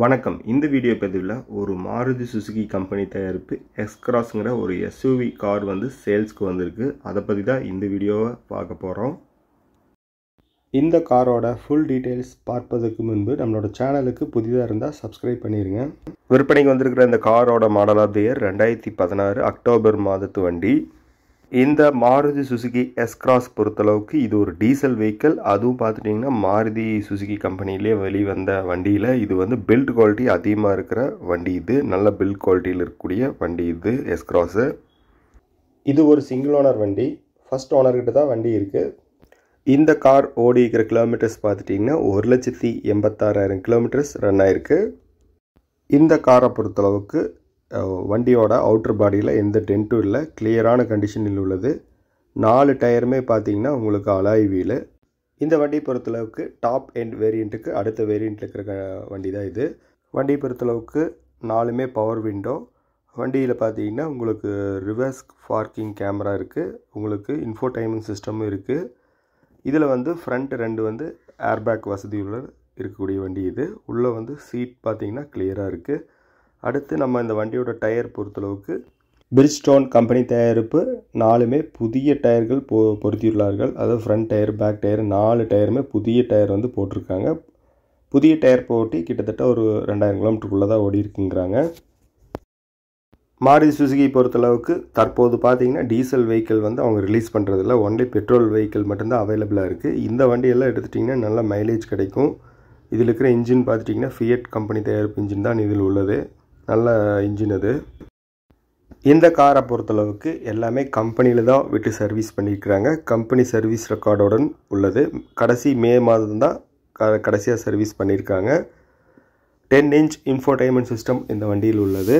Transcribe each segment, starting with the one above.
வணக்கம் இந்த வீடியோ பதிவில் ஒரு மாருதி சுசுகி கம்பெனி தயாரிப்பு எக்ஸ்கிராஸ்ங்கிற ஒரு எஸ்யூவி கார் வந்து சேல்ஸ்க்கு வந்திருக்கு அதை பற்றி தான் இந்த வீடியோவை பார்க்க போகிறோம் இந்த காரோட ஃபுல் டீட்டெயில்ஸ் பார்ப்பதற்கு முன்பு நம்மளோட சேனலுக்கு புதிதாக இருந்தால் சப்ஸ்கிரைப் பண்ணிடுங்க விற்பனைக்கு வந்திருக்கிற இந்த காரோட மாடல் ஆஃப் ரெண்டாயிரத்தி பதினாறு அக்டோபர் மாதத்து வண்டி இந்த மாருதி சுசுகி கிராஸ் பொறுத்தளவுக்கு இது ஒரு டீசல் வெஹிக்கிள் அதுவும் பார்த்துட்டிங்கன்னா மாருதி சுசுகி கம்பெனிலே வெளிவந்த வண்டியில் இது வந்து பில்ட் குவாலிட்டி அதிகமாக இருக்கிற வண்டி இது நல்ல பில்ட் குவாலிட்டியில் இருக்கக்கூடிய வண்டி இது எஸ் கிராஸு இது ஒரு சிங்கிள் ஓனர் வண்டி ஃபஸ்ட் ஓனர்கிட்ட தான் வண்டி இருக்குது இந்த கார் ஓடி இருக்கிற கிலோமீட்டர்ஸ் பார்த்துட்டிங்கன்னா ஒரு லட்சத்தி எண்பத்தாறாயிரம் கிலோமீட்டர்ஸ் ரன் ஆயிருக்கு இந்த காரை பொறுத்தளவுக்கு வண்டியோட அவுட்ரு பாடியில் எந்த டென்ட்டும் இல்லை கிளியரான கண்டிஷனில் உள்ளது நாலு டயருமே பார்த்தீங்கன்னா உங்களுக்கு அலாய் வீலு இந்த வண்டி பொறுத்தளவுக்கு டாப் எண்ட் வேரியண்ட்டுக்கு அடுத்த வேரியண்ட்டில் இருக்கிற வண்டி தான் இது வண்டி பொறுத்தளவுக்கு நாலுமே பவர் விண்டோ வண்டியில் பார்த்தீங்கன்னா உங்களுக்கு ரிவர்ஸ் பார்க்கிங் கேமரா இருக்குது உங்களுக்கு இன்ஃபோ டைமிங் சிஸ்டமும் இருக்குது இதில் வந்து ஃப்ரண்ட் ரெண்டு வந்து ஏர்பேக் வசதியுள்ள இருக்கக்கூடிய வண்டி இது உள்ளே வந்து சீட் பார்த்திங்கன்னா கிளியராக இருக்குது அடுத்து நம்ம இந்த வண்டியோட டயர் பொறுத்தளவுக்கு பிரிட்ஜ்டோன் கம்பெனி தயாரிப்பு நாலுமே புதிய டயர்கள் பொ பொருத்தியுள்ளார்கள் அதாவது ஃப்ரண்ட் டயர் பேக் டயர் நாலு டயருமே புதிய டயர் வந்து போட்டிருக்காங்க புதிய டயர் போட்டி கிட்டத்தட்ட ஒரு ரெண்டாயிரம் கிலோமீட்டருக்குள்ளே தான் ஓடி இருக்குங்கிறாங்க மாருதி சுசுகி பொறுத்தளவுக்கு தற்போது பார்த்தீங்கன்னா டீசல் வெஹிக்கிள் வந்து அவங்க ரிலீஸ் பண்ணுறதில்ல ஒன்லி பெட்ரோல் வெஹிக்கிள் மட்டும்தான் அவைலபிளாக இருக்குது இந்த வண்டியெல்லாம் எடுத்துட்டிங்கன்னா நல்ல மைலேஜ் கிடைக்கும் இதில் இருக்கிற இன்ஜின் பார்த்துட்டிங்கன்னா ஃபியட் கம்பெனி தயாரிப்பு இன்ஜின் தான் இதில் உள்ளது நல்ல இன்ஜின் அது இந்த காரை பொறுத்தளவுக்கு எல்லாமே கம்பெனியில் தான் விட்டு சர்வீஸ் பண்ணியிருக்கிறாங்க கம்பெனி சர்வீஸ் ரெக்கார்டுடன் உள்ளது கடைசி மே மாதம் தான் க கடைசியாக சர்வீஸ் பண்ணியிருக்காங்க டென் இன்ச் இன்ஃபோடைன்மெண்ட் சிஸ்டம் இந்த வண்டியில் உள்ளது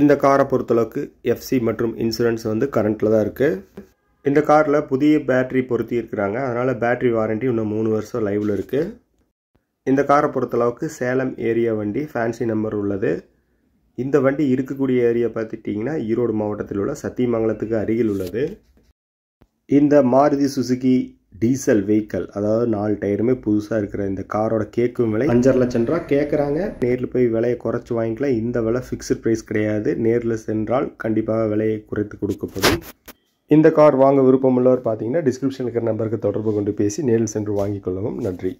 இந்த காரை பொறுத்தளவுக்கு எஃப்சி மற்றும் இன்சூரன்ஸ் வந்து கரண்ட்டில் தான் இருக்குது இந்த காரில் புதிய பேட்ரி பொருத்தி இருக்கிறாங்க அதனால் பேட்ரி வாரண்ட்டி இன்னும் மூணு வருஷம் லைவில் இருக்குது இந்த காரை பொறுத்தளவுக்கு சேலம் ஏரியா வண்டி ஃபேன்சி நம்பர் உள்ளது இந்த வண்டி இருக்கக்கூடிய ஏரியா பார்த்துட்டிங்கன்னா ஈரோடு மாவட்டத்தில் உள்ள சத்தியமங்கலத்துக்கு அருகில் உள்ளது இந்த மாருதி சுசுகி டீசல் வெஹிக்கல் அதாவது நாலு டயருமே புதுசாக இருக்கிற இந்த காரோட கேட்கும் விலை அஞ்சரை லட்சம் ரூபா கேட்குறாங்க நேரில் போய் விலையை குறைச்சி வாங்கிக்கலாம் இந்த விலை ஃபிக்ஸ்ட் ப்ரைஸ் கிடையாது நேரில் சென்றால் கண்டிப்பாக விலையை குறைத்து கொடுக்கப்படும் இந்த கார் வாங்க விருப்பமுள்ளவர் பார்த்தீங்கன்னா டிஸ்கிரிப்ஷன் இருக்கிற நம்பருக்கு தொடர்பு கொண்டு பேசி நேரில் சென்று வாங்கிக் கொள்ளவும் நன்றி